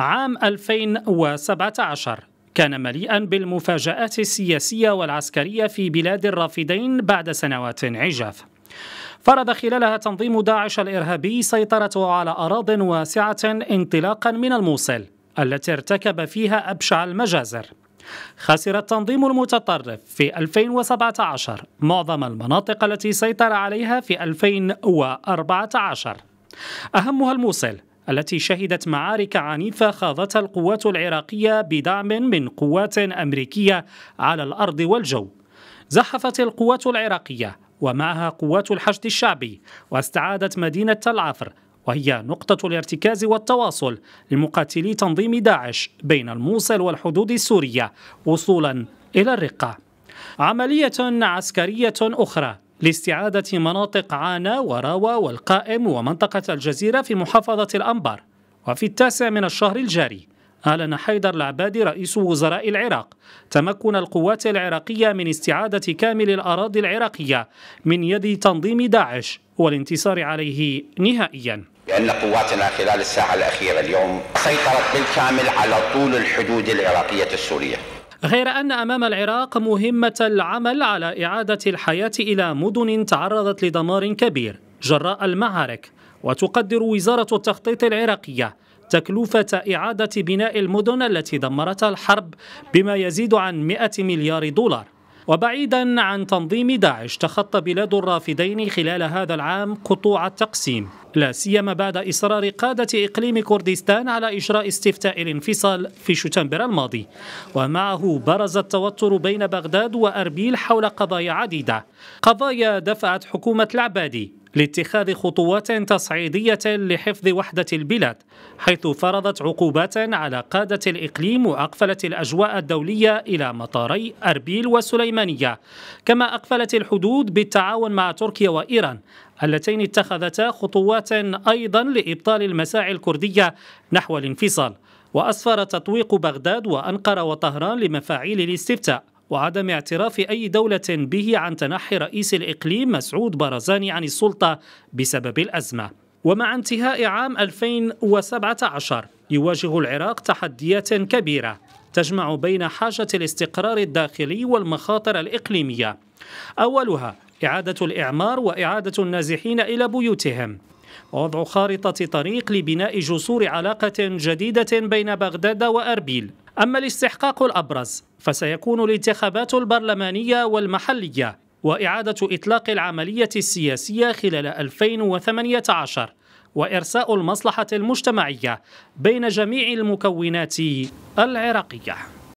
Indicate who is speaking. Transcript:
Speaker 1: عام 2017 كان مليئا بالمفاجآت السياسية والعسكرية في بلاد الرافدين بعد سنوات عجاف فرض خلالها تنظيم داعش الإرهابي سيطرته على أراض واسعة انطلاقا من الموصل التي ارتكب فيها أبشع المجازر خسر التنظيم المتطرف في 2017 معظم المناطق التي سيطر عليها في 2014 أهمها الموصل التي شهدت معارك عنيفة خاضتها القوات العراقية بدعم من قوات أمريكية على الأرض والجو زحفت القوات العراقية ومعها قوات الحشد الشعبي واستعادت مدينة تل عفر وهي نقطة الارتكاز والتواصل لمقاتلي تنظيم داعش بين الموصل والحدود السورية وصولا إلى الرقة عملية عسكرية أخرى لاستعادة مناطق عانا وراوا والقائم ومنطقة الجزيرة في محافظة الأنبار وفي التاسع من الشهر الجاري أعلن حيدر العبادي رئيس وزراء العراق تمكن القوات العراقية من استعادة كامل الأراضي العراقية من يد تنظيم داعش والانتصار عليه نهائيا لأن قواتنا خلال الساعة الأخيرة اليوم سيطرت بالكامل على طول الحدود العراقية السورية غير أن أمام العراق مهمة العمل على إعادة الحياة إلى مدن تعرضت لدمار كبير جراء المعارك وتقدر وزارة التخطيط العراقية تكلفة إعادة بناء المدن التي دمرتها الحرب بما يزيد عن 100 مليار دولار وبعيدا عن تنظيم داعش تخطى بلاد الرافدين خلال هذا العام قطوع التقسيم لا سيما بعد إصرار قادة إقليم كردستان على إجراء استفتاء الانفصال في شتنبر الماضي ومعه برز التوتر بين بغداد وأربيل حول قضايا عديدة قضايا دفعت حكومة العبادي لاتخاذ خطوات تصعيدية لحفظ وحدة البلاد حيث فرضت عقوبات على قادة الإقليم وأقفلت الأجواء الدولية إلى مطاري أربيل وسليمانية كما أقفلت الحدود بالتعاون مع تركيا وإيران اللتين اتخذتا خطوات أيضا لإبطال المساعي الكردية نحو الانفصال وأسفر تطويق بغداد وأنقرة وطهران لمفاعيل الاستفتاء وعدم اعتراف أي دولة به عن تنحي رئيس الإقليم مسعود بارزاني عن السلطة بسبب الأزمة ومع انتهاء عام 2017 يواجه العراق تحديات كبيرة تجمع بين حاجة الاستقرار الداخلي والمخاطر الإقليمية أولها إعادة الإعمار وإعادة النازحين إلى بيوتهم ووضع خارطة طريق لبناء جسور علاقة جديدة بين بغداد وأربيل أما الاستحقاق الأبرز فسيكون الانتخابات البرلمانية والمحلية وإعادة إطلاق العملية السياسية خلال 2018 وإرساء المصلحة المجتمعية بين جميع المكونات العراقية